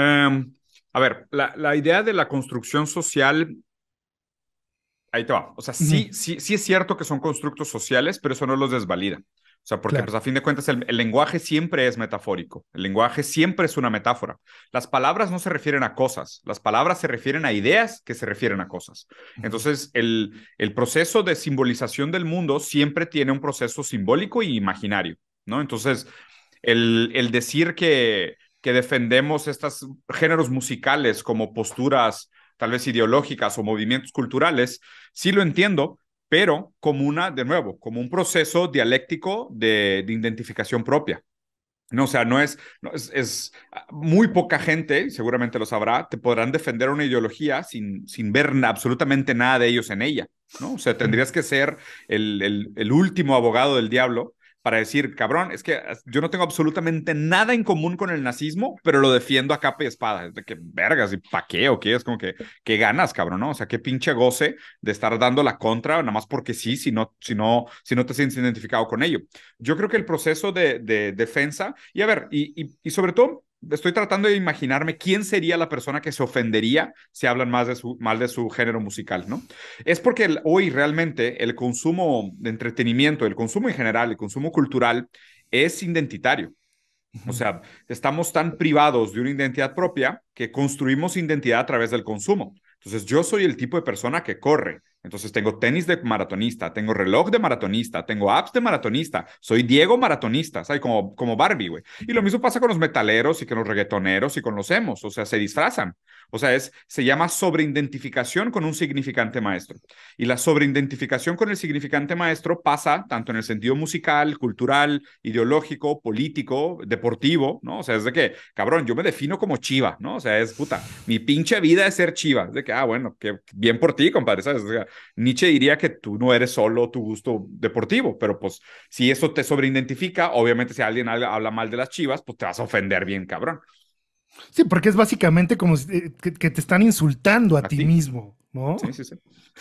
Em, a ver, la, idea de la construcción social, ahí te va. O sea, sí, sí, sí es cierto que son constructos sociales, pero eso no los desvalida. O sea, porque pues, a fin de cuentas el, lenguaje siempre es metafórico, el lenguaje siempre es una metáfora. Las palabras no se refieren a cosas, las palabras se refieren a ideas que se refieren a cosas. Entonces, el, el proceso de simbolización del mundo siempre tiene un proceso simbólico e imaginario, ¿no? Entonces, el, el decir que, que defendemos estos géneros musicales como posturas tal vez ideológicas o movimientos culturales, sí lo entiendo, pero como una, de nuevo, como un proceso dialéctico de, identificación propia. No, o sea, no es, es, ah, muy poca gente, seguramente lo sabrá, te podrán defender una ideología sin, sin ver absolutamente nada de ellos en ella, ¿no? O sea, tendrías que ser el, el último abogado del diablo para decir, cabrón, es que yo no tengo absolutamente nada en común con el nazismo, pero lo defiendo a capa y espada. Es de que vergas, ¿y pa' qué o qué? Es como que, ¿qué ganas, cabrón? ¿no? O sea, qué pinche goce de estar dando la contra, nada más porque sí, si no, si no, si no te sientes identificado con ello. Yo creo que el proceso de, defensa, y a ver, y, y sobre todo, estoy tratando de imaginarme quién sería la persona que se ofendería si hablan más de su, mal de su género musical, ¿no? Es porque hoy realmente el consumo de entretenimiento, el consumo en general, el consumo cultural es identitario. O sea, estamos tan privados de una identidad propia que construimos identidad a través del consumo. Entonces, yo soy el tipo de persona que corre, entonces tengo tenis de maratonista, tengo reloj de maratonista, tengo apps de maratonista, soy Diego maratonista, ¿sabes? Como, como Barbie, güey. Y lo mismo pasa con los metaleros y con los reggaetoneros y con los emos, o sea, se disfrazan. O sea, es, se llama sobreidentificación con un significante maestro. Y la sobreidentificación con el significante maestro pasa tanto en el sentido musical, cultural, ideológico, político, deportivo, ¿no? O sea, es de que, cabrón, yo me defino como chiva, ¿no? O sea, es puta, mi pinche vida es ser chiva. Es de que, ah, bueno, que bien por ti, compadre, ¿sabes? O sea, Nietzsche diría que tú no eres solo tu gusto deportivo, pero pues si eso te sobreidentifica, obviamente si alguien habla mal de las chivas, pues te vas a ofender bien, cabrón. Sí, porque es básicamente como eh, que, te están insultando a, ¿A ti mismo, ¿no? Sí, sí, sí.